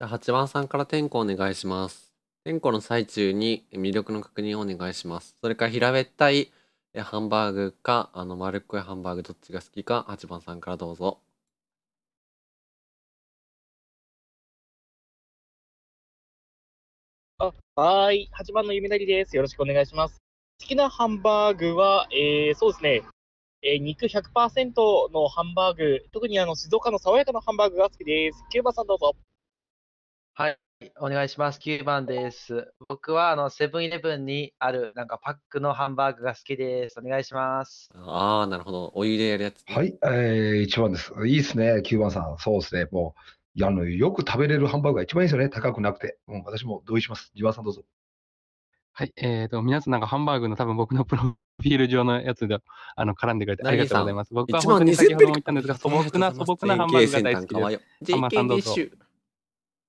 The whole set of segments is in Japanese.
8番さんから点呼お願いします。点呼の最中に魅力の確認をお願いします。それから平べったいハンバーグか、あの丸っこいハンバーグどっちが好きか、8番さんからどうぞ。あ、はい。8番のゆめなりです。よろしくお願いします。好きなハンバーグは、えー、そうですね。えー、肉100%のハンバーグ、特にあの静岡の爽やかなハンバーグが好きです。キューバさんどうぞ。はい、お願いします。9番です。僕はあのセブンイレブンにあるなんかパックのハンバーグが好きです。お願いします。ああ、なるほど。お湯でやるやつ。はい、えー、1番です。いいですね、9番さん。そうですね、もういやあのよく食べれるハンバーグが一番いいですよね、高くなくて。う私も同意します。1番さんどうぞ。はい、えーと、皆さんなんかハンバーグの多分僕のプロフィール上のやつであの絡んでくれてありがとうございます。僕は本当に先ほども言ったんですが、素朴な素朴なハンバーグが大好きです。j さんどうぞ。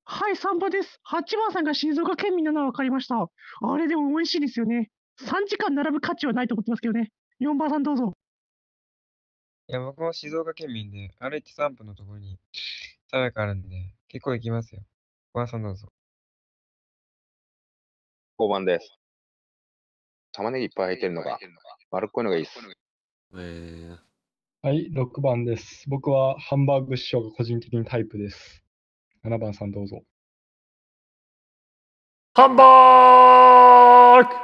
はい、散番です。8番さんが静岡県民なのは分かりました。あれでも美味しいですよね。3時間並ぶ価値はないと思ってますけどね。4番さんどうぞ。いや、僕は静岡県民で、歩いて散歩のところに、サヤがあるんで、結構行きますよ。5番さんどうぞ。5番です。玉ねぎいっぱい入ってるのが、丸っこいのがいいっす。えー、はい、6番です。僕はハンバーグ師匠が個人的にタイプです。7番さんどうぞ。ハンバーグ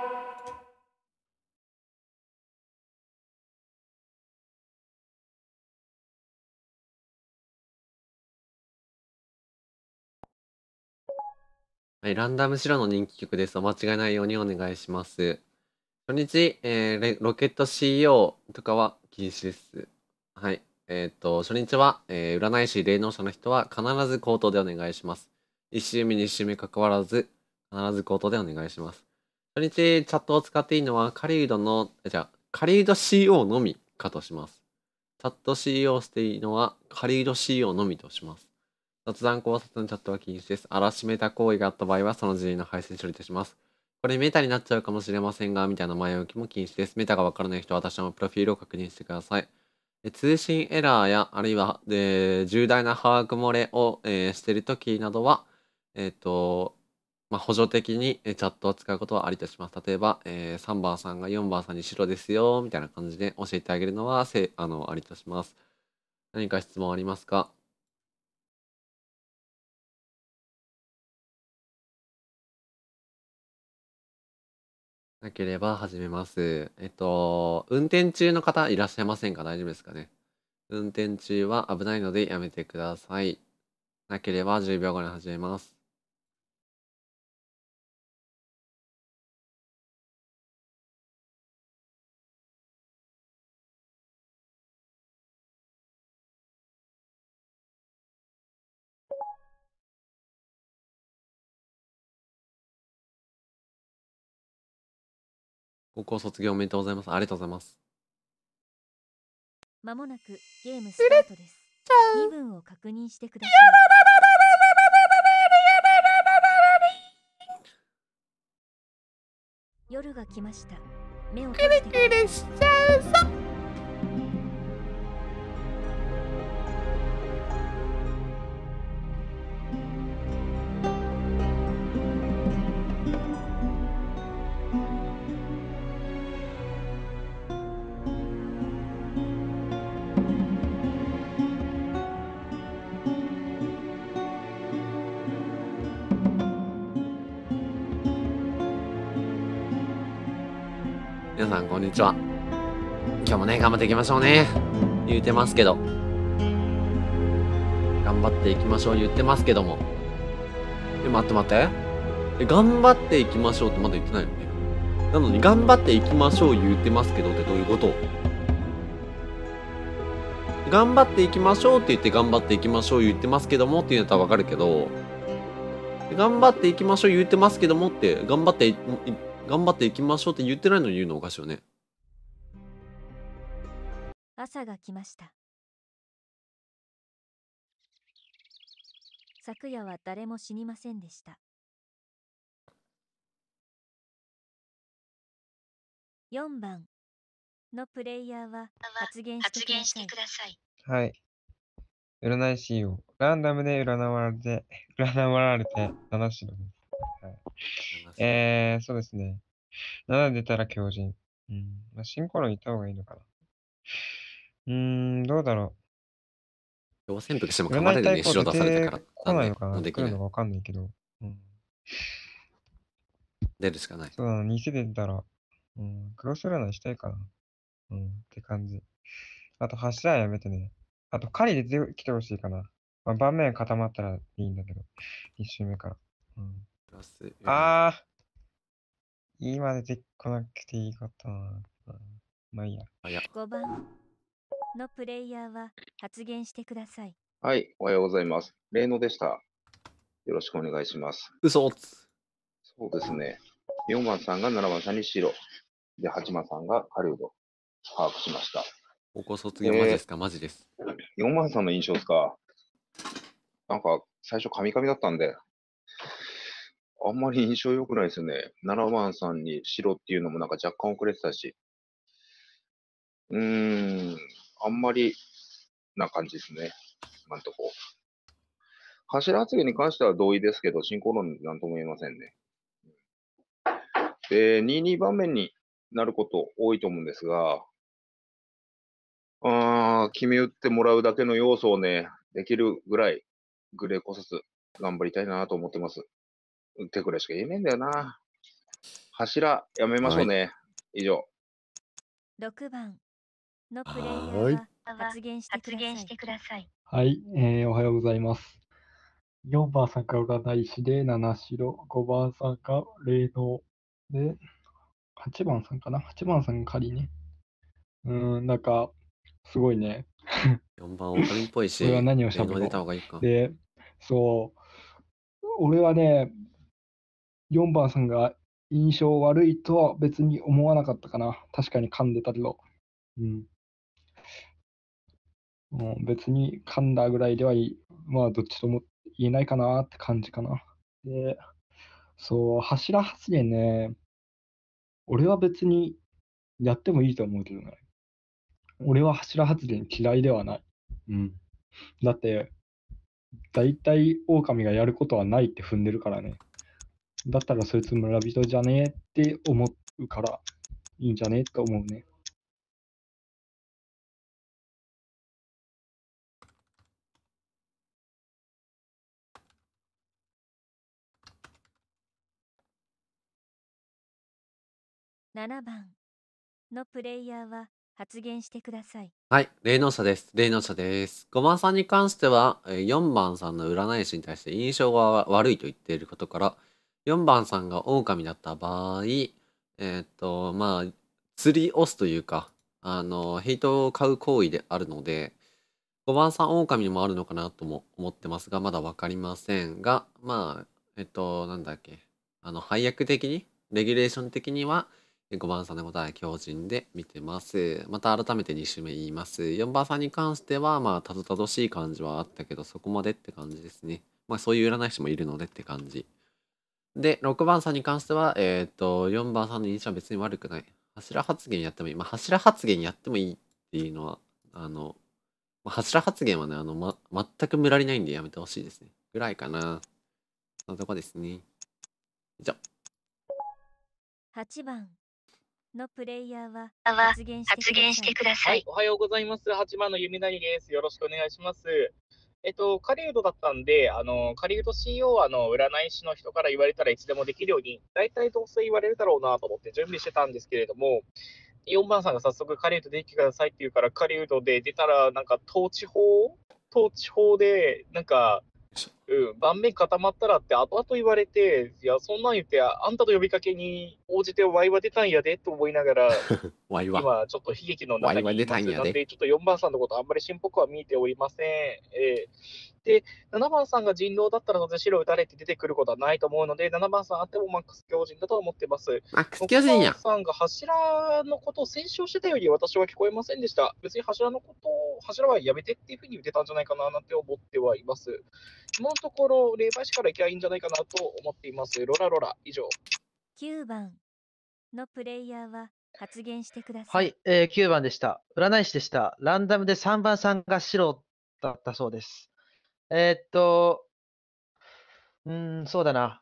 はい、ランダム白の人気曲です。お間違いないようにお願いします。初日、えー、ロケット CEO とかは禁止です。はい。えっ、と、初日は、えー、占い師、霊能者の人は必ず口頭でお願いします。1週目、2週目関わらず、必ず口頭でお願いします。初日、チャットを使っていいのは、カリウドの、じゃあ、カリウド CO のみかとします。チャット CO していいのは、カリウド CO のみとします。雑談考察のチャットは禁止です。荒らしめた行為があった場合は、その事例の配信処理とします。これメタになっちゃうかもしれませんが、みたいな前置きも禁止です。メタがわからない人は私のプロフィールを確認してください。通信エラーや、あるいは、えー、重大な把握漏れを、えー、しているときなどは、えっ、ー、と、まあ、補助的にチャットを使うことはありとします。例えば、えー、3番さんが4番さんに白ですよ、みたいな感じで教えてあげるのは、せあのありとします。何か質問ありますかなければ始めます。えっと、運転中の方いらっしゃいませんか大丈夫ですかね運転中は危ないのでやめてください。なければ10秒後に始めます。高校卒業おめでとうございます。ありがとうございます。まもなくゲームスタートです。身分を確認してください。夜が来ました。目を閉じてください。さんこんにちは。今日もね、頑張っていきましょうね。言うてますけど。頑張っていきましょう言ってますけども。え、待って待って。え、頑張っていきましょうってまだ言ってないよね。なのに、頑張っていきましょう言ってますけどってどういうこと頑張っていきましょうって言って頑張っていきましょう言ってますけどもって言うんやったらわかるけど、頑張っていきましょう言ってますけどもって、頑張ってい頑張っていきましょうって言ってないのに言うのおかしいよね朝が来ました昨夜は誰も死にませんでした4番のプレイヤーは発言してくださいはい占い師をランダムで占われて 占われて7種類すはい、えー、そうですね。7出たら強靭。うん。まあ、シンコロに行った方がいいのかな。うん、どうだろう。両戦としても構われるね、白出されてから。来ないのかな来るのかわかんないけど。うん。出るしかない。そうだな、偽出たら、うん、クロス占いしたいかな。うん、って感じ。あと、柱やめてね。あと、狩りで出てきてほしいかな。まあ、盤面固まったらいいんだけど、一周目から。うんプラス L。ああ。今出てこなくていいことまあいいや。あや。5番のプレイヤーは発言してください。はい、おはようございます。例のでした。よろしくお願いします。嘘そうですね。4番さんが7番さんに白。で、8番さんが狩人。把握しました。高校卒業マジですか、えー、マジです。4番さんの印象ですかなんか、最初、カミカミだったんで、あんまり印象良くないですね。7番さんに白っていうのもなんか若干遅れてたし。うーん、あんまりな感じですね。今んとこ。柱発言に関しては同意ですけど、進行論なんとも言えませんね。で、22番目になること多いと思うんですが、あ決め打ってもらうだけの要素をね、できるぐらい、グレーこさ頑張りたいなと思ってます。ってくらしか言えねえんだよな。柱、やめましょうね。以上。6番のプレイヤーが発言してください。はい、えー、おはようございます。4番さんが占い師で七白、5番さんが霊能で、8番さんかな ?8 番さんが仮ね。うん、なんか、すごいね。4番オカリンっぽいし、これは何をしたので、そう、俺はね、4番さんが印象悪いとは別に思わなかったかな。確かに噛んでたけど。うん。もう別に噛んだぐらいではいい。まあ、どっちとも言えないかなって感じかな。で、そう、柱発言ね、俺は別にやってもいいと思うけどね。俺は柱発言嫌いではない。うん。だって、大体、狼がやることはないって踏んでるからね。だったらそいつ村人じゃねえって思うから、いいんじゃねえと思うね。7番のプレイヤーは発言してください。はい、霊能者です。霊能者です。5番さんに関しては、4番さんの占い師に対して印象が悪いと言っていることから、4番さんが狼だった場合、えー、っと、まあ、釣り押すというか、あの、ヘイトを買う行為であるので、5番さん狼にもあるのかなとも思ってますが、まだわかりませんが、まあ、えっと、なんだっけ、あの、配役的に、レギュレーション的には、5番さんのことは強靭で見てます。また改めて2周目言います。4番さんに関しては、まあ、たどたどしい感じはあったけど、そこまでって感じですね。まあ、そういう占い師もいるのでって感じ。で、6番さんに関しては、えっ、ー、と、4番さんの印象は別に悪くない。柱発言やってもいい。まあ、柱発言やってもいいっていうのは、あの、まあ、柱発言はね、あの、ま、全く無らりないんでやめてほしいですね。ぐらいかな。そのとこですね。以上。8番のプレイヤーは発言してください。はい、おはようございます。8番のゆみなりです。よろしくお願いします。えっと、狩人だったんで、あの狩人 CO はあの占い師の人から言われたらいつでもできるように、大体どうせ言われるだろうなと思って準備してたんですけれども、4番さんが早速、狩人で行ってくださいって言うから、狩人で出たら、なんか統治法統治法で、なんか、うん、盤面固まったらって後々言われて、いや、そんなん言って、あんたの呼びかけに応じてワイは出たんやでと思いながら、ワイは今、ちょっと悲劇の中にいますなんで、ちょっと4番さんのことあんまり深刻は見えておりません。えー、で、7番さんが人狼だったら、当然白打たれて出てくることはないと思うので、7番さんあってもマックス強人だと思ってます。マックス巨人や。さんが柱のことを戦勝してたより私は聞こえませんでした。別に柱のことを、柱はやめてっていうふうに言ってたんじゃないかななんて思ってはいます。ところ、霊媒師からいけばいいんじゃないかなと思っています。ロラロラ、以上。9番のプレイヤーは発言してください。はい、えー、9番でした。占い師でした。ランダムで3番さんが白だったそうです。えー、っと、うん、そうだな。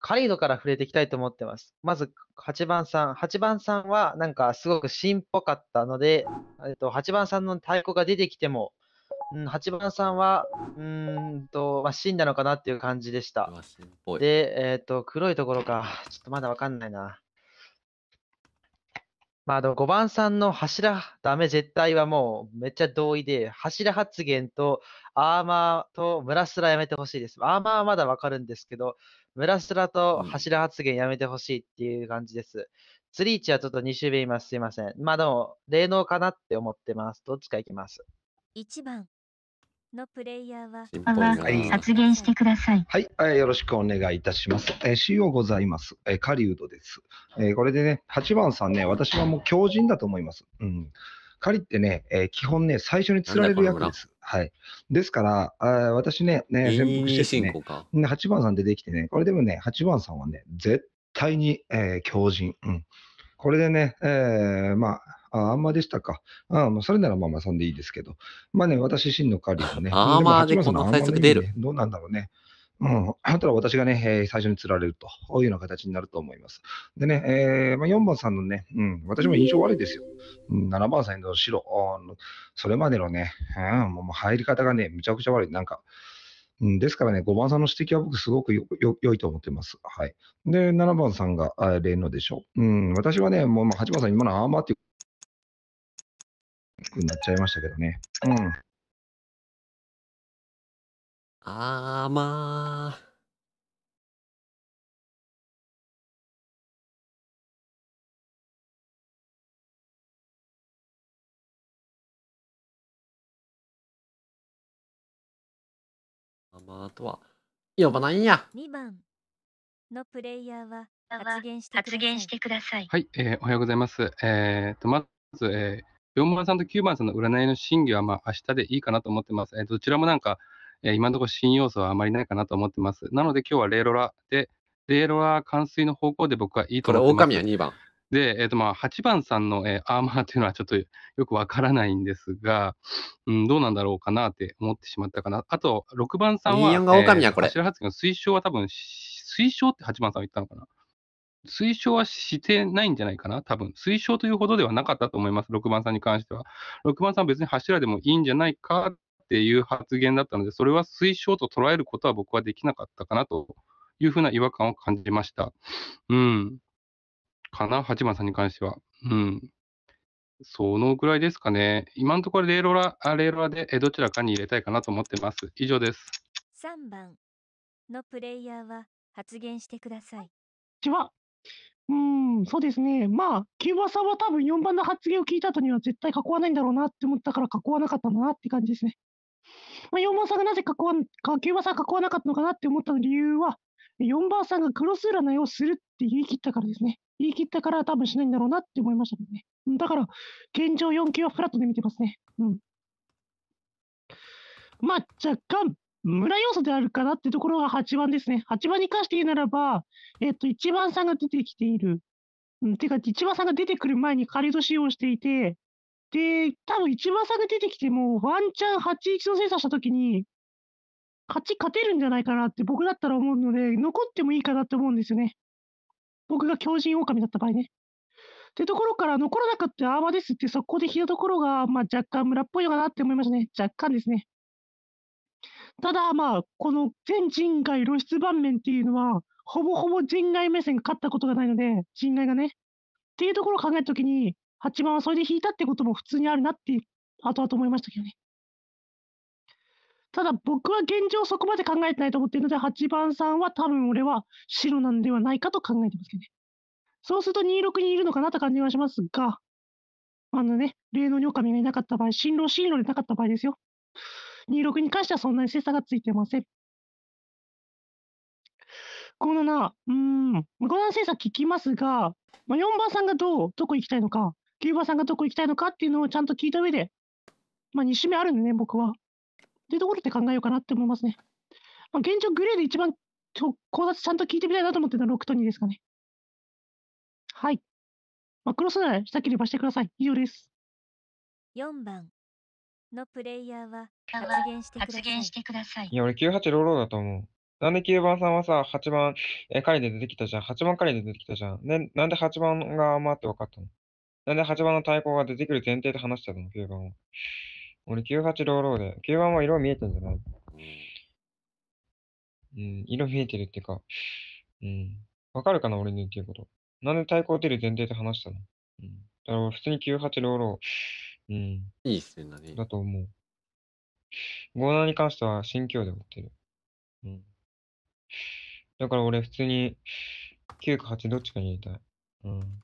カリードから触れていきたいと思ってます。まず8番さん。8番さんはなんかすごく芯っぽかったので、えっと、8番さんの太鼓が出てきてもうん、8番さんは、うんと、まあ、死んだのかなっていう感じでした。で、えっ、ー、と、黒いところか。ちょっとまだわかんないな。まあ、5番さんの柱、ダメ絶対はもうめっちゃ同意で、柱発言とアーマーとムラスラやめてほしいです。アーマーはまだわかるんですけど、ムラスラと柱発言やめてほしいっていう感じです。うん、ツリーチはちょっと2周目います。すいません。まあでも、霊能かなって思ってます。どっちかいきます。1番。のプレイヤーは発言してください。はい、えー、よろしくお願いいたします。えー、CO ございます。えー、ウドです、えー。これでね、8番さんね、私はもう強人だと思います。うん。狩ってね、えー、基本ね、最初に釣られる役です。はい。ですから、あ私ね、ね、潜伏してね、ね、8番さん出てきてね、これでもね、8番さんはね、絶対に、えー、強靭。うん。これでね、えー、まあ、あ、アーマーでしたか。あまあ、それならまあまあそんでいいですけど。まあね、私、真のカリーもね。ア ーマーでこの最速出る、どうなんだろうね。うん、あとは私がね、えー、最初に釣られるとこういうような形になると思います。でね、えーまあ、4番さんのね、うん、私も印象悪いですよ。うん、7番さんの白、それまでのね、うん、もう入り方がね、むちゃくちゃ悪い。なんか、うん、ですからね、5番さんの指摘は僕すごくよ良いと思ってます。はい。で、7番さんが例のでしょう。うん、私はね、もう8番さん、今のアーマーっていうなっちゃいましたけどね。うん。あーまあ。あ、とは呼ばないんや。2番のプレイヤーは発言してください。はい、えー、おはようございます。えー、とまず、えー、4番さんと9番さんの占いの真偽は、まあ、明日でいいかなと思ってます。えー、どちらもなんか、えー、今のところ新要素はあまりないかなと思ってます。なので、今日はレイロラで、レイロラ冠水の方向で僕はいいと思ってます。これ、狼は2番。で、えーとまあ、8番さんの、えー、アーマーというのはちょっとよくわからないんですが、うん、どうなんだろうかなって思ってしまったかな。あと、6番さんは、えー、白発言の推奨は多分、推奨って8番さんは言ったのかな。推奨はしてないんじゃないかな、多分推奨というほどではなかったと思います、6番さんに関しては。6番さん、別に柱でもいいんじゃないかっていう発言だったので、それは推奨と捉えることは僕はできなかったかなというふうな違和感を感じました。うん。かな、8番さんに関しては。うん。そのぐらいですかね。今のところレイロラ、レイロラでどちらかに入れたいかなと思ってます。以上です。3番のプレイヤーは発言してください。1番。うーん、そうですね。まあ、ーバさんは多分4番の発言を聞いた後には絶対囲わないんだろうなって思ったから囲わなかったんだなって感じですね。ま、4番さんがなぜ囲わんかさんが囲わなかったのかなって思った理由は、4番さんがクロス占いをするって言い切ったからですね。言い切ったから多分しないんだろうなって思いましたもんね。だから、現状4級はフラットで見てますね。うん。ま、あ、若干村要素であるかなってところが8番ですね。8番に関して言うならば、えっと、1番さんが出てきている。うん、てか、1番さんが出てくる前に仮と使用していて、で、多分1番さんが出てきても、ワンチャン8-1の精査したときに、勝ち勝てるんじゃないかなって僕だったら思うので、残ってもいいかなって思うんですよね。僕が狂人狼だった場合ね。ってところから残らなかったアーマですってそこで引いたところが、まあ、若干村っぽいのかなって思いましたね。若干ですね。ただまあ、この全人外露出盤面っていうのは、ほぼほぼ人外目線勝ったことがないので、人外がね。っていうところを考えたときに、8番はそれで引いたってことも普通にあるなって、後々思いましたけどね。ただ僕は現状そこまで考えてないと思っているので、8番さんは多分俺は白なんではないかと考えてますけどね。そうすると26にいるのかなって感じはしますが、あのね、霊能女狼がいなかった場合、新郎新郎でなかった場合ですよ。26に関してはそんなに精査がついてません。このな、うん、5段精査聞きますが、まあ、4番さんがどう、どこ行きたいのか、9番さんがどこ行きたいのかっていうのをちゃんと聞いた上で、まあ、2周目あるんでね、僕は。っていうところで考えようかなって思いますね。まあ、現状、グレーで一番考察ちゃんと聞いてみたいなと思ってるのは6と2ですかね。はい。まあ、クロスならしたければしてください。以上です。4番のプレイヤーは発言してください。い。や、俺九八ローローだと思う。なんで9番さんはさ、8番、え、りで出てきたじゃん。8番りで出てきたじゃん。ね、なんで8番が余って分かったのなんで8番の対抗が出てくる前提で話してたの ?9 番は。俺98ローローで。9番は色見えてんじゃないうん、色見えてるっていうか、うん。わかるかな俺に言ってること。なんで対抗出る前提で話したのうん。だから普通に98ローロー。うん。いいっすね、何だと思う。ゴーーに関しては新境で売ってる。うん。だから俺普通に9か8どっちかに入れたい。うん。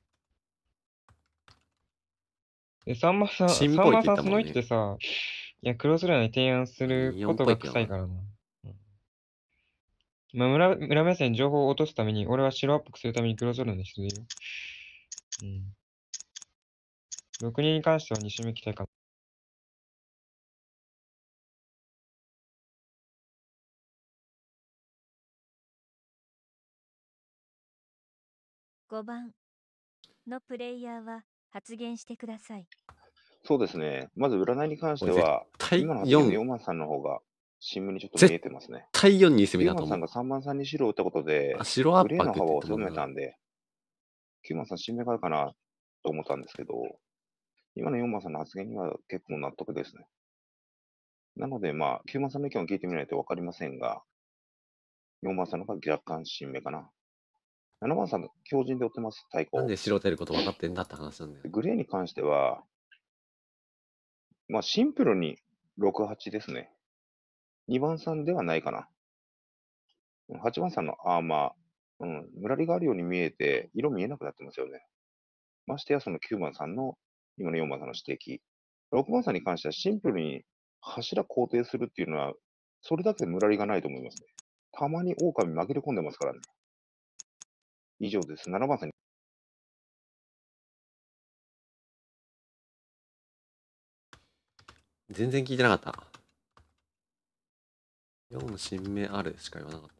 で、さんまさん、さんまさんその人ってさ、いや、クロスライに提案することが臭いからな。まあ、村村目線情報を落とすために、俺は白っぽくするためにクロ空のにしてる。うん。6人に関しては西向きたいか5番のプレイヤーは発言してください。そうですね。まず占いに関しては、今の発言4番さんの方が新聞にちょっと見えてますね。対4に攻めたと番さんが3番さんに白を打ったことで白アグレッーの幅を広た攻めんたんで、9番さん新名があるかなと思ったんですけど、今の4番さんの発言には結構納得ですね。なので、まあ、9番さんの意見を聞いてみないと分かりませんが、4番さんの方が若干新名かな七番さん、強人で追ってます、太鼓。なんで素人やること分かってんだって話なんだよ。グレーに関しては、まあ、シンプルに6、8ですね。2番さんではないかな。8番さんのアーマー、うん、ムラリがあるように見えて、色見えなくなってますよね。ましてや、その9番さんの、今の4番さんの指摘。6番さんに関してはシンプルに柱肯定するっていうのは、それだけでムラリがないと思いますね。たまに狼紛れ込んでますからね。以上です。7番さん全然聞いてなかった。4の新名あるしか言わなかった。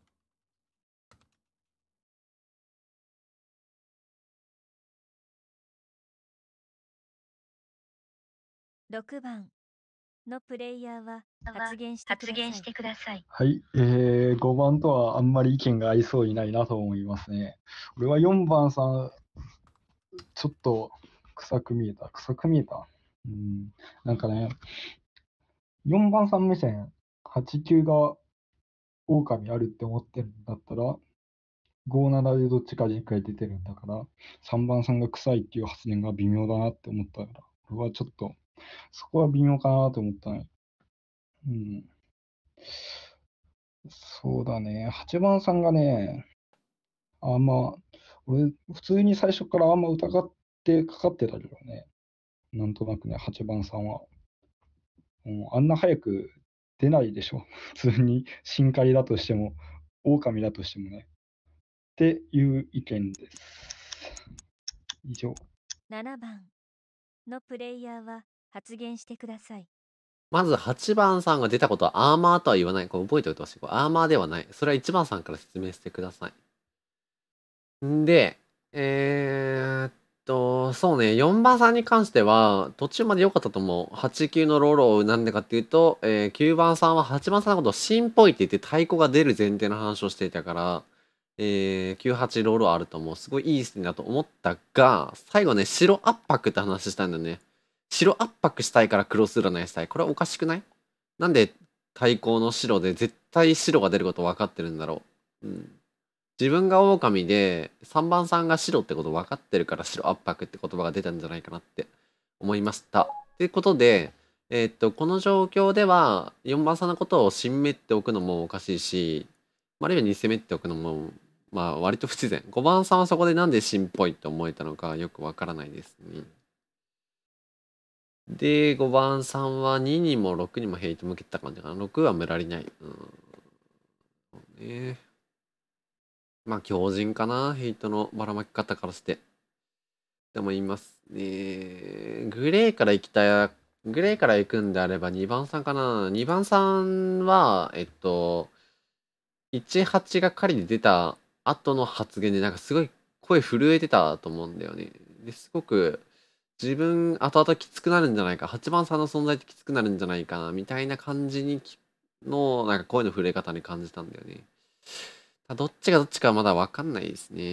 6番のプレイヤーは発言してください。はい、えー、5番とはあんまり意見が合いそうにないなと思いますね。俺は4番さん、ちょっと臭く見えた。臭く見えた。うん、なんかね、4番さん目線、8、9が狼あるって思ってるんだったら、57でどっちかで1回出てるんだから、3番さんが臭いっていう発言が微妙だなって思ったから、俺はちょっとそこは微妙かなと思ったね。うん。そうだね。8番さんがね、あんま、俺、普通に最初からあんま疑ってかかってたけどね。なんとなくね、8番さんは。うん、あんな早く出ないでしょ。普通に深海だとしても、狼だとしてもね。っていう意見です。以上。7番のプレイヤーは発言してください。まず8番さんが出たことはアーマーとは言わない。これ覚えておいてほしい。これアーマーではない。それは1番さんから説明してください。んで、えー、っと、そうね、4番さんに関しては、途中まで良かったと思う。8級のローをなんでかっていうと、えー、9番さんは8番さんのことを芯っぽいって言って太鼓が出る前提の話をしていたから、えー、98ロールあると思う。すごいいい線だと思ったが、最後ね、白圧迫って話したんだよね。白圧迫したいから黒ス占いしたい。これはおかしくないなんで対抗の白で絶対白が出ること分かってるんだろう。うん。自分が狼で3番さんが白ってこと分かってるから白圧迫って言葉が出たんじゃないかなって思いました。ということで、えー、っと、この状況では4番さんのことを新めっておくのもおかしいし、あるいは2攻めっておくのも、まあ割と不自然。5番さんはそこでなんで新っぽいって思えたのかよく分からないですね。で、5番3は2にも6にもヘイト向けた感じかな。6は無らりない。うん。ね。まあ、強人かな。ヘイトのばらまき方からして。でも言いますね。グレーから行きたい。グレーから行くんであれば2番3かな。2番3は、えっと、18が狩りで出た後の発言で、なんかすごい声震えてたと思うんだよね。ですごく、自分後々きつくなるんじゃないか8番さんの存在ってきつくなるんじゃないかなみたいな感じにのなんか声の触れ方に感じたんだよねどっちがどっちかはまだ分かんないですね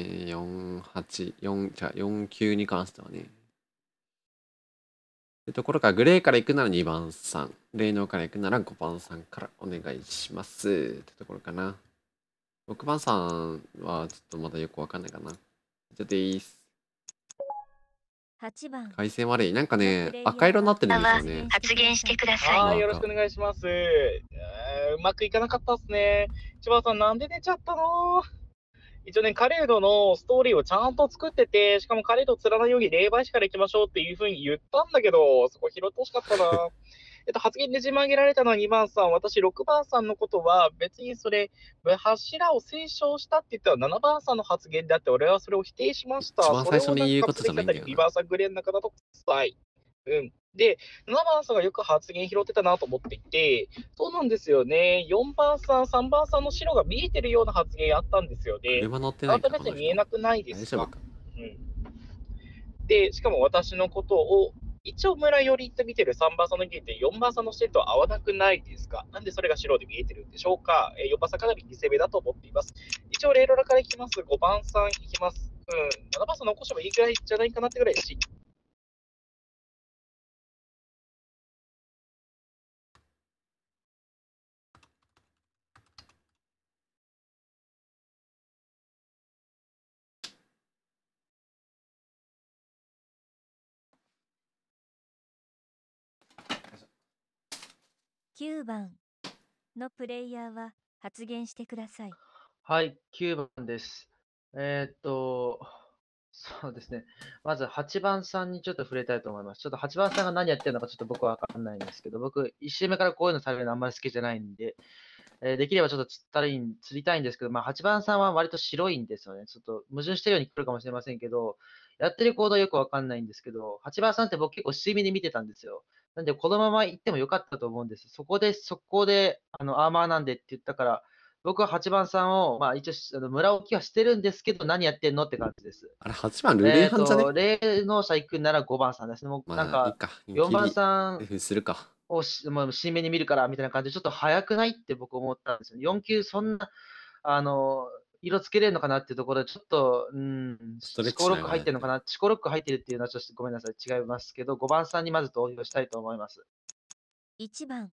48449に関してはねところかグレーから行くなら2番さん霊能から行くなら5番さんからお願いしますってところかな6番さんはちょっとまだよく分かんないかなじゃあでいいっす8番回線悪いなんかね赤色になってるんですよね発言してくださいよろしくお願いしますうまくいかなかったっすね千葉さんなんで寝ちゃったの一応ね、カレードのストーリーをちゃんと作ってて、しかもカレード釣らないように霊媒師から行きましょうっていうふうに言ったんだけど、そこ拾ってほしかったな。えっと、発言でじ曲げられたのは2番さん、私6番さんのことは、別にそれ、柱を推奨したって言ったら7番さんの発言であって、俺はそれを否定しました。一番最初に言うことじゃないんだよ、2番さんグレーの中だと臭い。うん。で、7番さんがよく発言拾ってたなと思っていて、そうなんですよね、4番さん、3番さんの白が見えてるような発言あったんですよね。改めて見えなくないですか。うん、で、しかも私のことを一応村寄りって見てる3番さんの意見って4番さんの視点とは合わなくないですかなんでそれが白で見えてるんでしょうか、えー、?4 番さんかなり偽目だと思っています。一応レーロラからいきます。5番さんいきます。うん、7番さん残してもいいぐらいじゃないかなってぐらいし9番のプレイヤーは発言してください。はい、9番です。えー、っと、そうですね。まず8番さんにちょっと触れたいと思います。ちょっと8番さんが何やってるのかちょっと僕はわかんないんですけど、僕、1周目からこういうのされるのあんまり好きじゃないんで、えー、できればちょっと釣ったり釣りたいんですけど、まあ8番さんは割と白いんですよね。ちょっと矛盾してるように来るかもしれませんけど、やってる行動よくわかんないんですけど、8番さんって僕結構睡眠で見てたんですよ。なんで、このまま行ってもよかったと思うんです。そこで、速攻で、あの、アーマーなんでって言ったから、僕は8番さんを、まあ一応、あの村置きはしてるんですけど、何やってんのって感じです。あれ、8番ルール違反じゃね霊能者行くなら5番さんですね。もうなんか、4番さんをし、まあ、新芽に見るからみたいな感じで、ちょっと早くないって僕思ったんですよ。4級、そんな、あの、色つけれるのかなっていうところで、ちょっと、うん、思考ロック入ってるのかな、思コロック入ってるっていうのはちょっとごめんなさい、違いますけど、5番さんにまず投票したいと思います。1番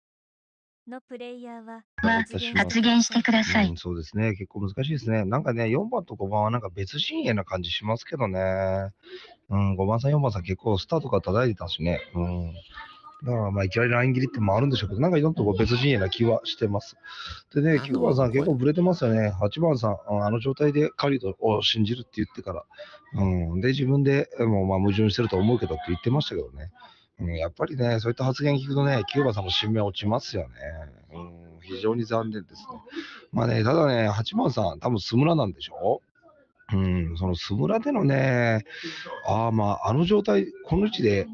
のプレイヤーは発言してください、うん、そうですね、結構難しいですね。なんかね、4番と5番はなんか別陣営な感じしますけどね。うん、5番さん、4番さん結構スターがた叩いてたしね。うん。まあ、まあいきなりライン切りってもあるんでしょうけど、なんかいろんなとこ別陣営な気はしてます。でね、9番さん結構ブレてますよね。8番さん、あの状態でカリドを信じるって言ってから、うん、で、自分でもうまあ矛盾してると思うけどって言ってましたけどね。うん、やっぱりね、そういった発言聞くとね、9番さんの新名落ちますよね。うん、非常に残念ですね。まあね、ただね、八幡さん、多分スムラなんでしょうん、そのスムラでのね、ああまあ、あの状態、この位置で、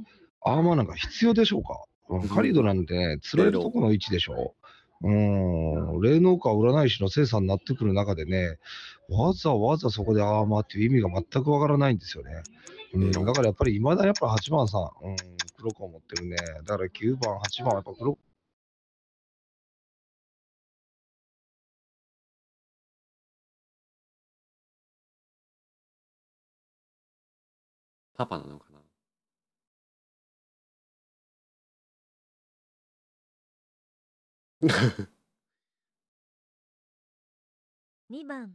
アーマーなんか必要でしょうか、うん、カリドなんて釣れるとこの位置でしょう。うん、霊能か占い師の生産になってくる中でね、わざわざそこでアーマーっていう意味が全くわからないんですよね。うん、だからやっぱり、いまだにやっぱ8番さん、うん、黒子を持ってるね。だから9番、8番はやっぱ黒パパなのかな2番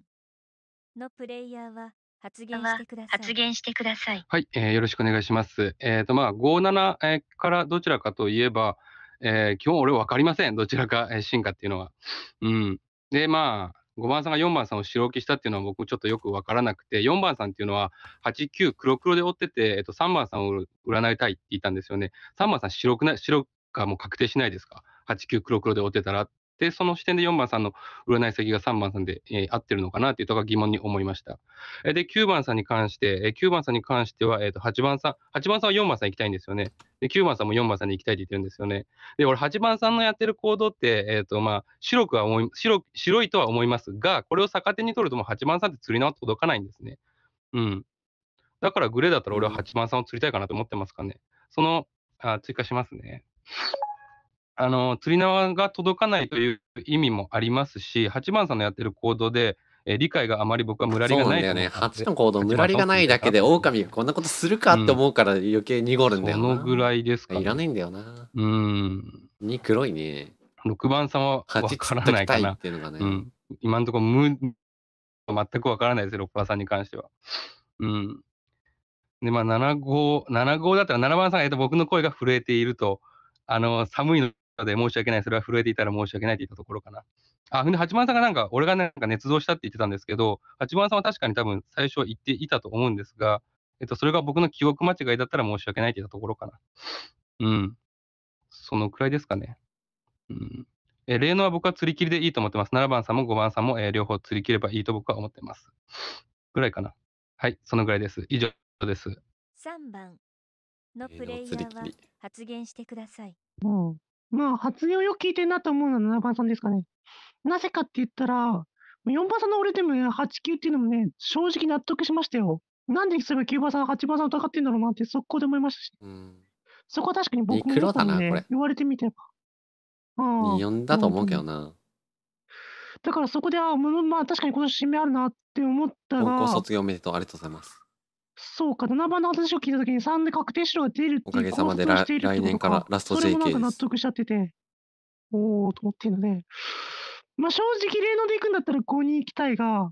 のプレイヤーは発言してください。発言してください。はい、えー、よろしくお願いします。えっ、ー、と、まあ、57、えー、からどちらかといえば、えー、基本俺分かりません。どちらか、えー、進化っていうのは。うん。で、まあ、5番さんが4番さんを白置きしたっていうのは僕ちょっとよく分からなくて、4番さんっていうのは8、9黒黒で追ってて、えっと、3番さんを占いたいって言ったんですよね。3番さん白くな白かも確定しないですか8、9、黒黒で追ってたらで、その視点で4番さんの占い先が3番さんで、えー、合ってるのかなっていうとこが疑問に思いました。で、9番さんに関して、え9番さんに関しては、えー、と8番さん、8番さんは4番さん行きたいんですよね。で、9番さんも4番さんに行きたいって言ってるんですよね。で、俺、8番さんのやってる行動って、えっ、ー、と、まあ、白くは思い白、白いとは思いますが、これを逆手に取るともう8番さんって釣り縄届かないんですね。うん。だからグレーだったら俺は8番さんを釣りたいかなと思ってますかね。その、あ追加しますね。あの釣り縄が届かないという意味もありますし、八番さんのやってる行動で、えー、理解があまり僕は無駄りがない。そうだよね。八の行動、無駄りがないだけで、狼がこんなことするかって思うから余計濁るんだよな。うん、そのぐらいですか、ね、いらないんだよな。うん。に黒いね。6番さんは分からないかな。っていうのがね、うん、今のところ無、全く分からないですよ、6番さんに関しては。うん。で、まあ、7号、7号だったら7番さんが僕の声が震えていると、あの、寒いので申し訳ない、それは震えていたら申し訳ないって言ったところかな。あ、んで、八幡さんがなんか、俺がなんか捏造したって言ってたんですけど、八幡さんは確かに多分最初は言っていたと思うんですが、えっと、それが僕の記憶間違いだったら申し訳ないって言ったところかな。うん。そのくらいですかね。うん。え例のは僕は釣り切りでいいと思ってます。7番さんも5番さんも、えー、両方釣り切ればいいと僕は思ってます。ぐらいかな。はい、そのぐらいです。以上です。3番のプレイヤーは発言してください。うまあ、発音をよく聞いてるなと思うのは7番さんですかね。なぜかって言ったら、4番さんの俺でもね、8、9っていうのもね、正直納得しましたよ。なんでそういえ9番さん、8番さん疑ってんだろうなって速攻で思いましたし。うん、そこは確かに僕も、ね、黒だな、これ。言われてみてば。ああ。4だと思うけどな。だからそこで、あまあ確かに今年締めあるなって思ったら。高校卒業おめでとう、ありがとうございます。そうか、7番の話を聞いたときに3で確定しろが出るっていうおかで来年からラストそれもなんか JK で納す。得しちゃってて、おおと思ってるので、まあ正直、例ので行くんだったら5に行きたいが、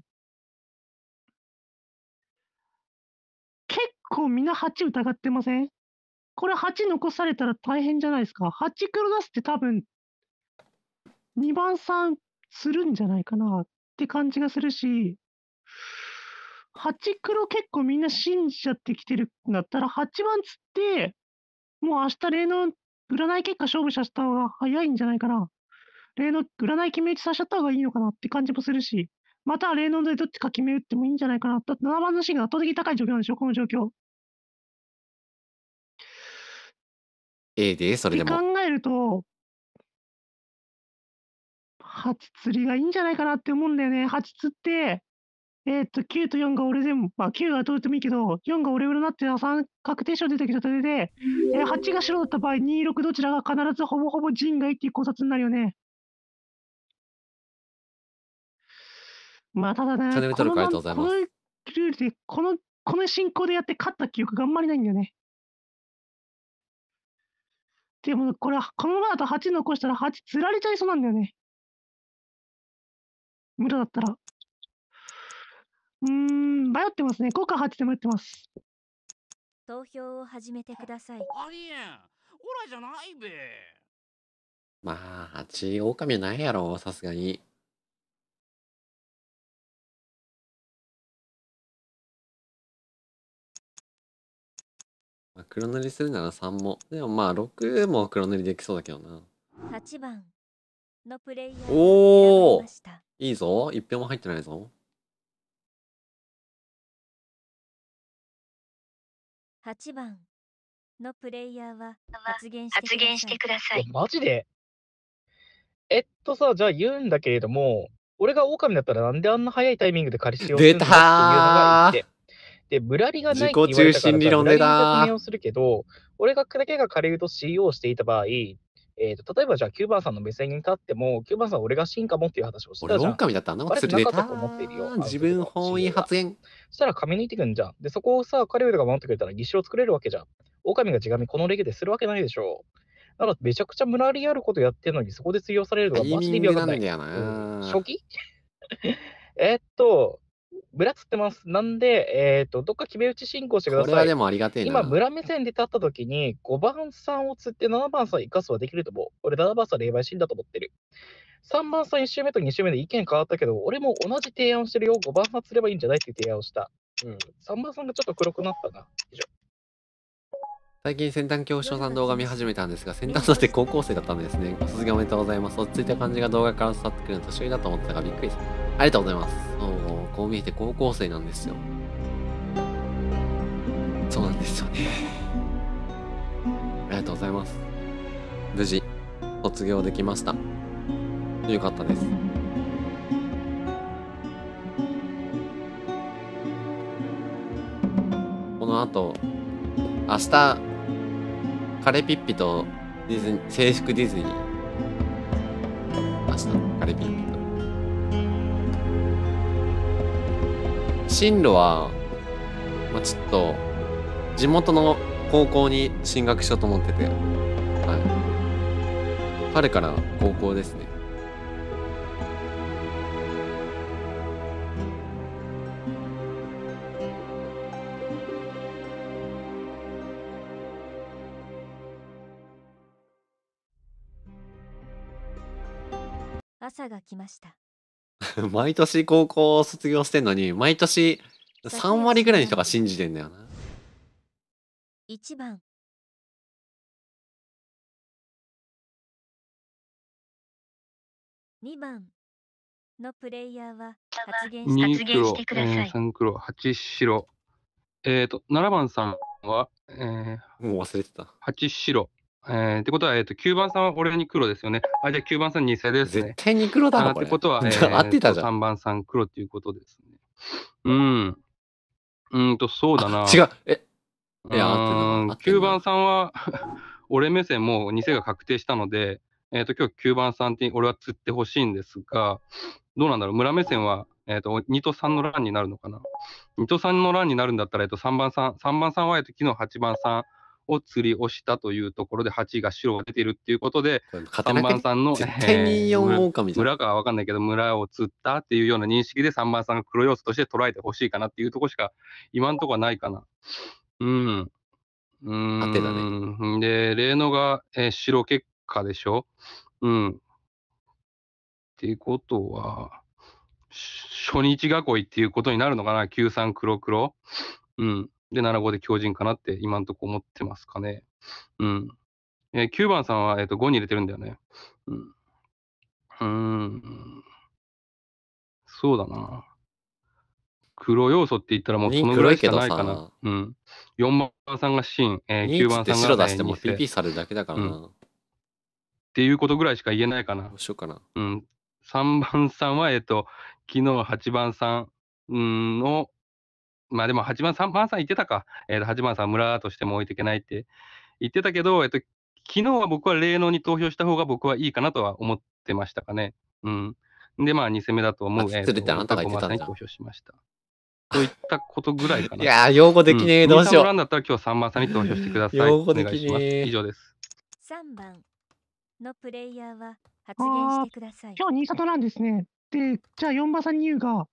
結構みんな8疑ってませんこれ8残されたら大変じゃないですか。8黒出すって多分、2番3するんじゃないかなって感じがするし、ハチクロ結構みんな信じちゃってきてるんだったら、8番つって、もう明日例の占い結果勝負しせた方が早いんじゃないかな。例の占い決め打ちさせちゃった方がいいのかなって感じもするし、また例のでどっちか決め打ってもいいんじゃないかな。だって7番のシーンが圧倒的に高い状況なんでしょ、この状況。ええで、それでも。考えると、初釣りがいいんじゃないかなって思うんだよね。初釣って、えっと、9と4が俺で部、まあ、9はどうでもいいけど、4が俺裏になって3確定証出てきたとで、えー、8が白だった場合、2、6どちらが必ずほぼほぼ人外っていう考察になるよね。まあ、ただね、このこのルールで、この、この進行でやって勝った記憶があんまりないんだよね。でも、これ、このままだと8残したら8釣られちゃいそうなんだよね。無駄だったら。うーん、迷ってますね。効果発で迷ってます。投票を始めてください。ありえん。オラじゃないべ。まあ、8狼ないやろ、さすがに。まあ、黒塗りするなら3も。でもまあ、6も黒塗りできそうだけどな。8番のプレイヤーおおいいぞ。1票も入ってないぞ。8番のプレイヤーは発言してください。マジでえっとさ、じゃあ言うんだけれども、俺が狼だったらなんであんな早いタイミングで彼氏をするで、いうのがって。で、ブラリがないって言われたから自ブラリのをするけど、俺がだけが仮言していた場合、えーと、例えばじゃあ9番さんの目線に立っても9番さん俺が進化もっていう話をしてたじゃん。俺だったんだん。なかったと思ってい自分本位発言。そしたら髪抜いてくんじゃん。でそこをさ彼らが守ってくれたら義手を作れるわけじゃん。狼が地紙このレゲでするわけないでしょう。だからめちゃくちゃ無りあることやってるのにそこで通用されるのがマジで意味わかんない。初期 えっと、村つってます。なんで、えっ、ー、と、どっか決め打ち進行してください。これはでもありがてえ今、村目線で立った時に、5番さんを釣って7番さんを生かすはできると思う。俺、7番さん霊媒師だと思ってる。3番さん1周目と2周目で意見変わったけど、俺も同じ提案してるよ。5番さん釣ればいいんじゃないっていう提案をした。うん。3番さんがちょっと黒くなったな。以上。最近先端教師さん動画見始めたんですが、先端だって高校生だったんですね。ご卒業おめでとうございます。落ち着いた感じが動画から伝わってくるの年上だと思ってたがびっくりした。ありがとうございます。こう見えて高校生なんですよそうなんですよね ありがとうございます無事卒業できましたよかったですこのあと明日カレピッピとディズニー制服ディズニー明日カレピッピと進路は、まあ、ちょっと、地元の高校に進学しようと思ってて、はい。彼から高校ですね。朝が来ました。毎年高校を卒業してんのに、毎年3割ぐらいの人が信じてんだよな。1番。2番のプレイヤーは発言してください。えー、3黒、8白。えっ、ー、と、7番さんは、えー、もう忘れてた。8白。えー、ってことは、えっ、ー、と、9番さんは俺に黒ですよね。あ、じゃあ9番さん偽ですね。絶対に黒だろ、ってことは、えー、合ってたじゃん。3番さん黒っていうことですね。うん。うんと、そうだな。違う。え、いや、うって9番さんは 俺目線もう偽が確定したので、えっ、ー、と、今日9番さんって俺は釣ってほしいんですが、どうなんだろう。村目線は、えっ、ー、と、2と3の欄になるのかな。2と3の欄になるんだったら、えっ、と、3番さん、3番さんは、えっ、と、昨日8番さん、を釣りをしたというところで8位が白が出てるっていうことで3番さんの村か分かんないけど村を釣ったっていうような認識で3番さんが黒要素として捉えてほしいかなっていうとこしか今のとこはないかな。うんうんで、例のが、えー、白結果でしょ。うん。っていうことは、初日囲いっていうことになるのかな、9三黒黒。うん。で、7、5で強靭かなって今んとこ思ってますかね。うん。えー、9番さんは、えー、と5に入れてるんだよね。うん。うーん。そうだな。黒要素って言ったらもうそのぐらいしかないかな。うん、4番さんがシーン、えー、9番さんが、白出しても PP されるだけだからな、うん、っていうことぐらいしか言えないかな。どうしようかな。うん。3番さんは、えっ、ー、と、昨日8番さんのまあでも8番、3番さん言ってたか。えー、8番さん、村としても置いていけないって言ってたけど、えっ、と、昨日は僕は霊能に投票した方が僕はいいかなとは思ってましたかね。うん。で、まあ2戦目だと思う。えー、釣あなたがってん投票しました。といったことぐらいかな。いや用語できねえ、うん、どうしよう。だったら今日3番さんに投票してください。用語できねえ。以上です。3番のプレイヤーは発言してください。今日2里なんですね。で、じゃあ4番さんに言うが、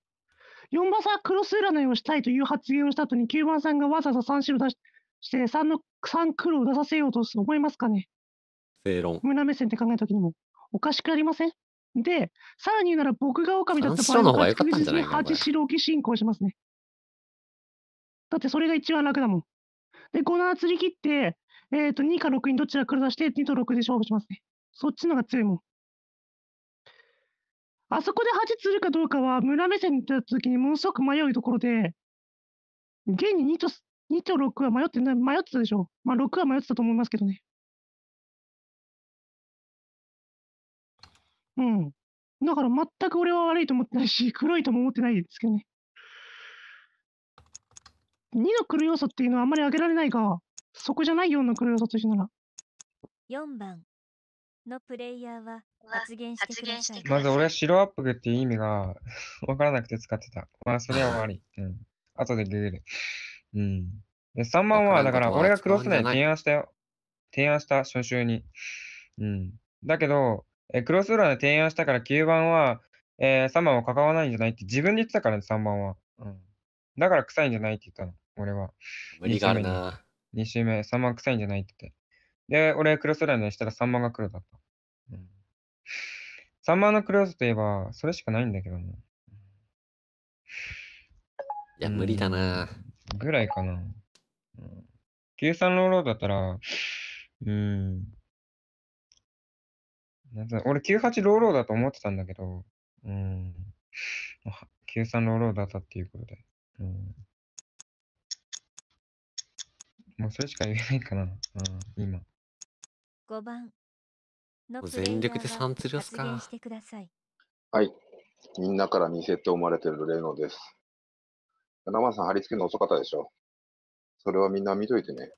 4番さんはクロス占いをしたいという発言をした後に9番さんがわざわざ3白出しして3の3黒を出させようと思いますかね正論。無駄目線って考えた時にもおかしくありませんで、さらに言うなら僕が狼だった場合は確実に8白き進行しますね。だってそれが一番楽だもん。で、5七釣り切って、えっ、ー、と2か6にどっちら黒出して2と6で勝負しますね。そっちのが強いもん。あそこで8つるかどうかは、村目線に立った時にものすごく迷うところで、現に2と、2と6は迷ってな、迷ってたでしょ。まあ、6は迷ってたと思いますけどね。うん。だから全く俺は悪いと思ってないし、黒いとも思ってないですけどね。2の黒要素っていうのはあんまり挙げられないが、そこじゃないような黒要素としてなら。4番のプレイヤーは発言してください。まず俺は白アップグっていう意味が わからなくて使ってた。まあそれは終わり。うん。後でググる。うん。で3番はだから俺がクロス内提案したよ。提案した初週に。うん。だけど、えクロス裏で提案したから9番は、えー、3番は関わらないんじゃないって自分で言ってたからね、3番は。うん。だから臭いんじゃないって言ったの、俺は。無理があるな。2週目、3番臭いんじゃないって言って。で、俺、クロスラインでしたら3万が黒だった。うん、3万のクロスといえば、それしかないんだけどね。いや、無理だな、うん、ぐらいかな。うん、3ローローだったら、うん。なん俺、98ローローだと思ってたんだけど、うん。9 3ローローだったっていうことで。うん。もうそれしか言えないかな、うん、今。五番の全力で3つですかしてくださいはいみんなから偽って思われてるレノです7番さん貼り付けるの遅かったでしょそれはみんな見といてね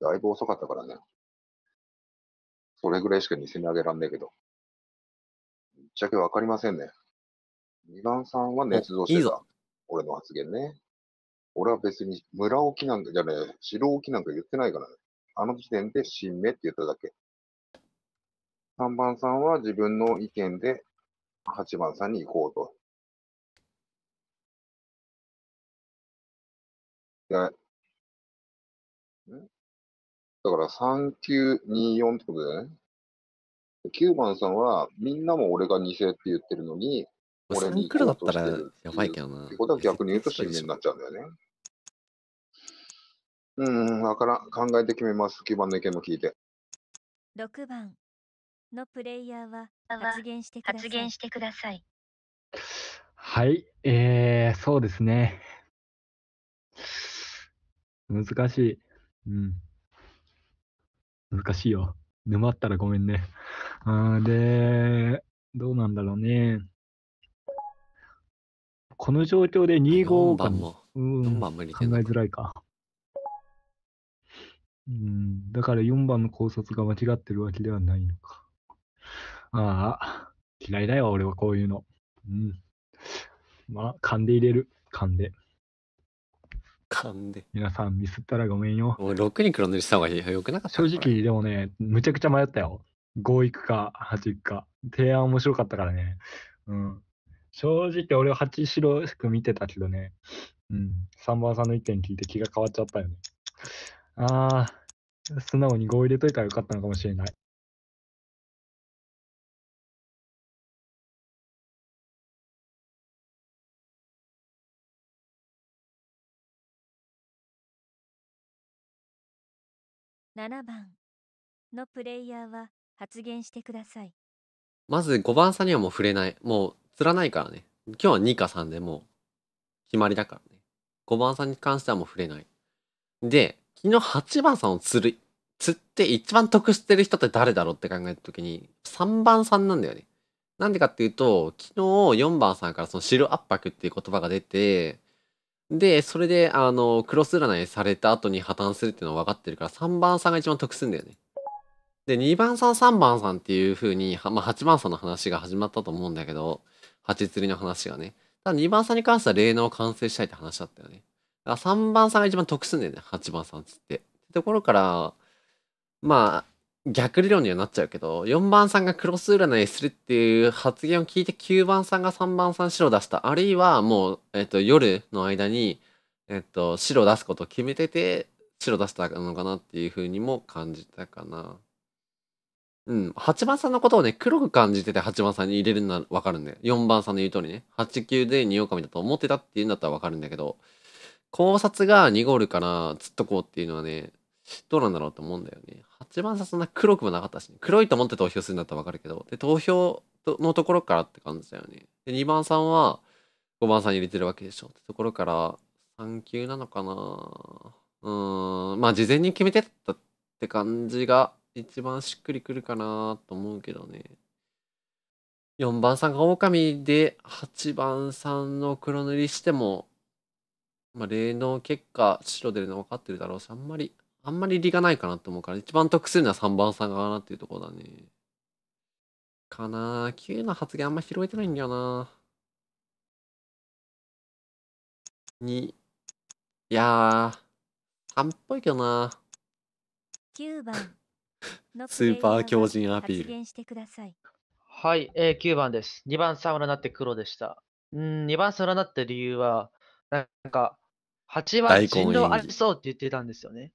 だいぶ遅かったからねそれぐらいしか偽め上げらんねえけどぶっちゃけわかりませんね2番さんは捏造してた俺の発言ね俺は別に村置きなんかじゃねえ、城きなんか言ってないからね。あの時点で新芽って言っただけ。3番さんは自分の意見で8番さんに行こうと。いや、だから3924ってことだよね。9番さんはみんなも俺が偽って言ってるのに、俺に黒だったらやばいけどな。ってことは逆に言うと真面になっちゃうんだよね。うん、わからん。考えて決めます。9番の意見も聞いて。6番、のプレイヤーは発言してください。はさいはい、えー、そうですね。難しい。うん。難しいよ。沼ったらごめんね。あで、どうなんだろうね。この状況で2号が、うん、考えづらいか。うん、だから4番の考察が間違ってるわけではないのか。ああ、嫌いだよ、俺はこういうの。うん。まあ、勘で入れる。勘で。勘で。皆さん、ミスったらごめんよ。6に黒塗りした方がいいよくなかった正直、でもね、むちゃくちゃ迷ったよ。5行くか、8行くか。提案面白かったからね。うん。正直、俺は8白く見てたけどね。うん。3番さんの意見聞いて気が変わっちゃったよね。ああ、素直に5入れといたらよかったのかもしれない。7番のプレイヤーは発言してください。まず5番さんにはもう触れない。もう釣らないからね。今日は2か3でもう決まりだからね。5番さんに関してはもう触れない。で、昨日8番さんを釣る、釣って一番得してる人って誰だろうって考えた時に、3番さんなんだよね。なんでかっていうと、昨日4番さんからその汁圧迫っていう言葉が出て、で、それで、あの、クロス占いされた後に破綻するっていうのは分かってるから、3番さんが一番得すんだよね。で、2番さん、3番さんっていう風に、まあ、8番さんの話が始まったと思うんだけど、8釣りの話がね。ただ2番さんに関しては霊能を完成したいって話だったよね。だから3番さんが一番得すんだよね、8番さんつって。ってところから、まあ、逆理論にはなっちゃうけど、4番さんがクロス占いするっていう発言を聞いて9番さんが3番さん白出した。あるいはもう、えっと、夜の間に、えっと、白出すことを決めてて、白出したのかなっていう風にも感じたかな。うん。8番さんのことをね、黒く感じてて8番さんに入れるのはわかるんだよ。4番さんの言う通りね。8、9で2狼だと思ってたっていうんだったらわかるんだけど、考察が濁るから、つっとこうっていうのはね、どうなんだろうと思うんだよね。8番さそんな黒くもなかったし、ね、黒いと思って投票するんだったらわかるけど、で、投票のところからって感じだよね。で、2番さんは5番さん入れてるわけでしょってところから、3級なのかなうーん、まあ事前に決めてたって感じが一番しっくりくるかなと思うけどね。4番さんが狼で、8番さんの黒塗りしても、まあ、霊能結果白出るの分かってるだろうし、あんまりあんまり利がないかなと思うから、一番得するのは3番さん側なっていうところだね。かなぁ。9の発言あんま拾えてないんだよなぁ。2。いやぁ。3っぽいけどなぁ。9番。スーパー強靭アピール。はい、えー、9番です。2番サムラなって黒でした。うん、2番サムラなった理由は、なんか、8番人狼ありそうって言ってたんですよね。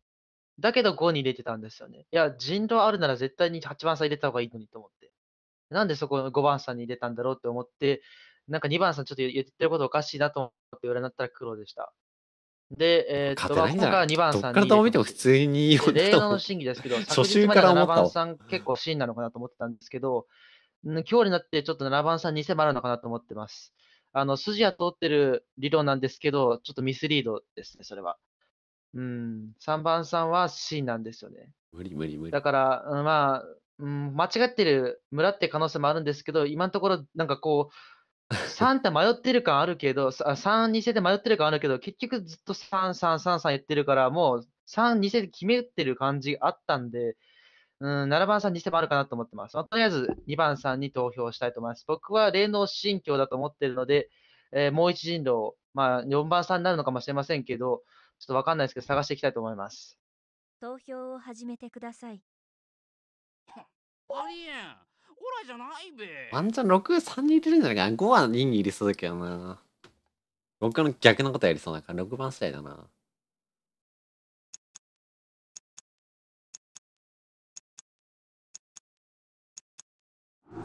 だけど5に入れてたんですよね。いや、人狼あるなら絶対に8番さん入れた方がいいのにと思って。なんでそこ5番さんに入れたんだろうって思って、なんか2番さんちょっと言ってることおかしいなと思って言われなったら苦労でした。で、えー、っと、僕あ、は2番さんに。からどう見ても普通にいいよね。例の審議ですけど、初週から7番さん結構真なのかなと思ってたんですけど、今日になってちょっと7番さん偽もあるのかなと思ってます。あの、筋は通ってる理論なんですけど、ちょっとミスリードですね、それは。うん、3番さんは C なんですよね。無理無理無理。だから、うん、まあ、うん、間違ってる村って可能性もあるんですけど、今のところ、なんかこう、3 って迷ってる感あるけど、3、2世で迷ってる感あるけど、結局ずっと3、3、3、3言ってるから、もう3、2世で決めてる感じあったんで、うん、7番さん2てもあるかなと思ってます。とりあえず2番さんに投票したいと思います。僕は霊能信教だと思ってるので、えー、もう一人狼、まあ、4番さんになるのかもしれませんけど、ちょっとわかんないですけど、探していきたいと思います。投票を始めてください。ありえん。オラじゃないべ。ワンチャン6、3人いれるんじゃないか5は2人入りそうだけどな。僕の逆のことやりそうだから、6番次第だな。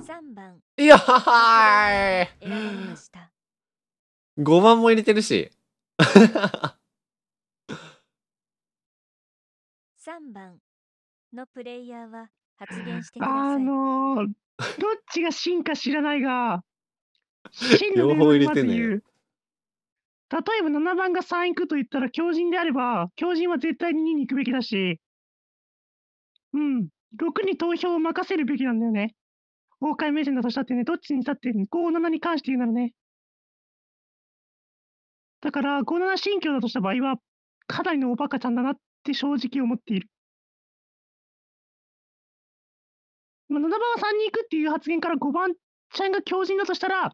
三番いやーい五5番も入れてるし3番のプレイヤーは発言してください。あのー、どっちが真か知らないが、真 のを言う。両方入れてね例えば7番が3行くと言ったら強人であれば、強人は絶対に2に行くべきだし、うん、6に投票を任せるべきなんだよね。崩壊名人だとしたってね、どっちにしたって5、7に関して言うならね。だから、5、7信教だとした場合は、かなりのおバカちゃんだなっって正直思っている。7番は3に行くっていう発言から5番ちゃんが強靭だとしたら、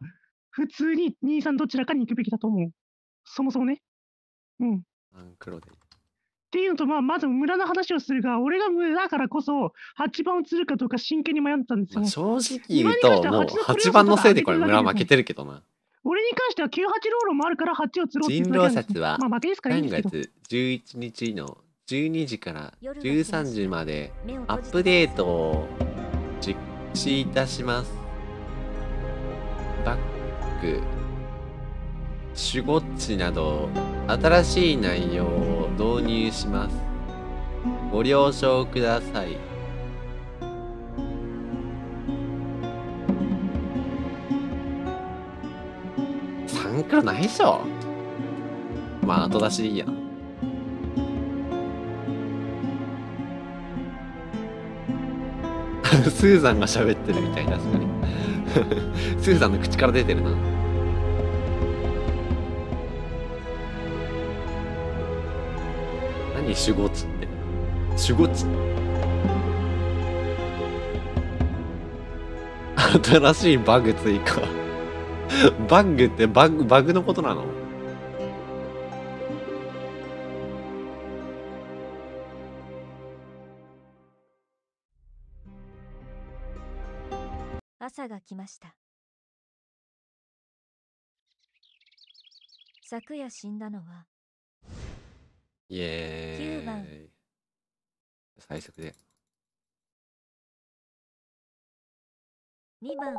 普通に2、3どちらかに行くべきだと思う。そもそもね。うん。黒で。っていうのと、まあ、まず村の話をするが、俺が村だからこそ、8番を釣るかどうか真剣に迷ったんですよ。ね。正直言うと、もう8番のせいでこれ村負けてるけどな。俺に関しては98ロールもあるから8を釣ろうって言っただまあ、負けですからいいん3月11日の12時から13時までアップデートを実施いたします。バック、守護地など新しい内容を導入します。ご了承ください。サンクロないでしょまあ後出しでいいや。スーザンが喋ってるみたい確かにスーザンの口から出てるな何守護地って守護地新しいバグ追加バグってバグバグのことなのが来ました昨夜死んだのはイエーイ9番最速で2番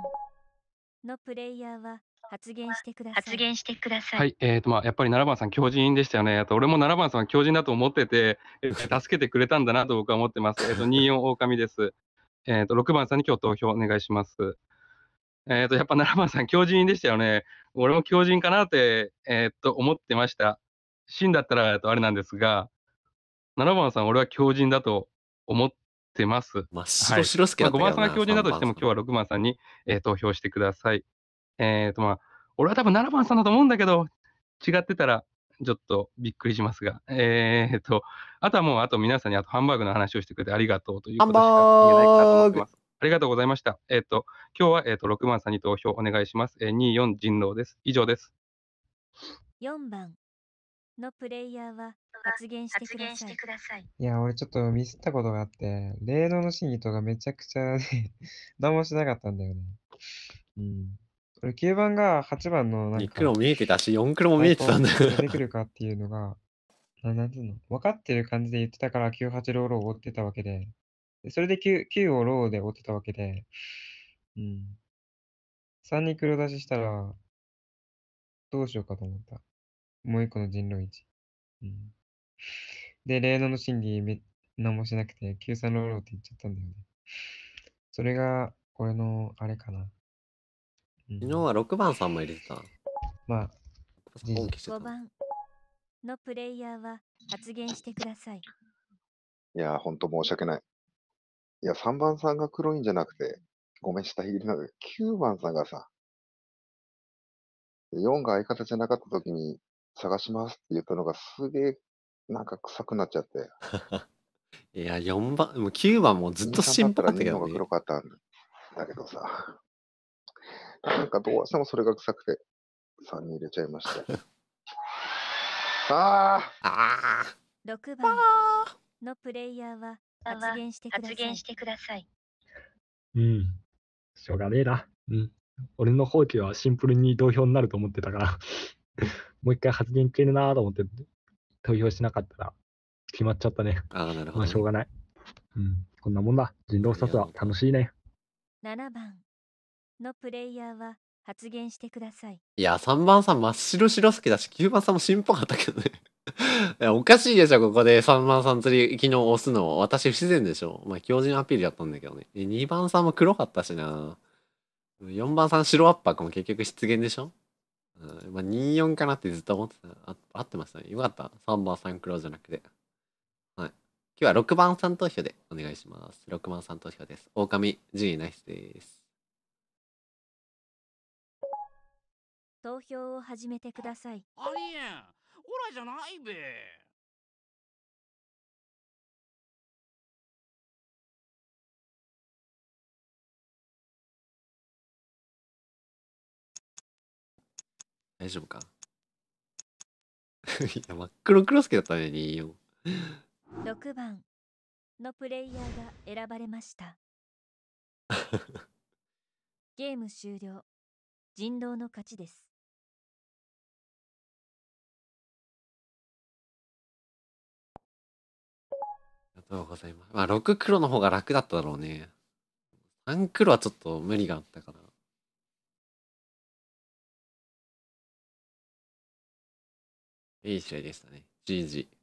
のプレイヤーは発言してください。発言してください。はい、えっ、ー、と、まあ、やっぱり7番さん、強靭でしたよね。あと、俺も7番さん、強靭だと思ってて、助けてくれたんだなと僕は思ってます。えっ、ー、と、24狼です。えっ、と、6番さんに今日投票お願いします。えっ、ー、と、やっぱ奈良さん、強靭でしたよね。俺も強靭かなって、えー、っと、思ってました。真だったら、えっと、あれなんですが、七番さん、俺は強靭だと思ってます。まあ、白白助だっ5番さんが強靭だとしても、今日は6番さんに、えー、投票してください。えっ、と、まあ、俺は多分七番さんだと思うんだけど、違ってたら、ちょっとびっくりしますが、えっ、と、あとはもう、あと皆さんにあとハンバーグの話をしてくれてありがとうということしか言えないかと思います。ありがとうございました。えっ、ー、と、今日は、えーと、六6番さんに投票お願いします。えー、2、4、人狼です。以上です。4番のプレイヤーは発言してください。いや、俺ちょっとミスったことがあって、霊能の真意とかめちゃくちゃ、ね、何もしなかったんだよね。うん。俺9番が8番のなんか。黒見えてたし、4黒も見えてたんだよ。出てくるかっていうのが、なんつうの分かってる感じで言ってたから98ロールを追ってたわけで。それで 9, 9をローで追ってたわけで、うん。3に黒出ししたら、どうしようかと思った。もう一個の人狼1。うん。で、霊能の心理め、何もしなくて、9三ローローって言っちゃったんだよね。それが、俺の、あれかな。うん、昨日は6番さんも入れてた。まあ、5番のプレイヤーは発言してください。いや、ほんと申し訳ない。いや、3番さんが黒いんじゃなくて、ごめん、下髭なん九9番さんがさ、4が相方じゃなかった時に探しますって言ったのがすげえなんか臭くなっちゃって。いや、4番、もう9番もずっと心配だったけど、ね。黒かったんだけどさ。なんかどうしてもそれが臭くて3に入れちゃいました。ああああ !6 番のプレイヤーは発言してください。発言してください。うん。しょうがねえな。うん。俺の放棄はシンプルに投票になると思ってたから もう一回発言聞けるなと思って、投票しなかったら、決まっちゃったね。ああ、なるほど。まあ、しょうがない。うん。こんなもんだ。人狼殺は楽しいね。7番のプレイヤーは発言してください。いや、3番さん真っ白白好きだし、9番さんも進歩があったけどねおかしいでしょ、ここで3番さん釣り昨日押すの。私不自然でしょ。まあ、強靭アピールやったんだけどね。2番さんも黒かったしな。4番さん白アッパーかも結局失言でしょ。うん、まあ、24かなってずっと思ってた。あ合ってましたね。よかった。3番さん黒じゃなくて。はい。今日は6番さん投票でお願いします。6番さん投票です。狼、順位ナイスです。投票を始めてください。らじゃないべ。大丈夫か いや、真っ黒クロスケだったね、いいよ。6番のプレイヤーが選ばれました。ゲーム終了。人狼の勝ちです。とうございます。まあ、6黒の方が楽だっただろうね。3黒はちょっと無理があったから。いい試合でしたね。GG。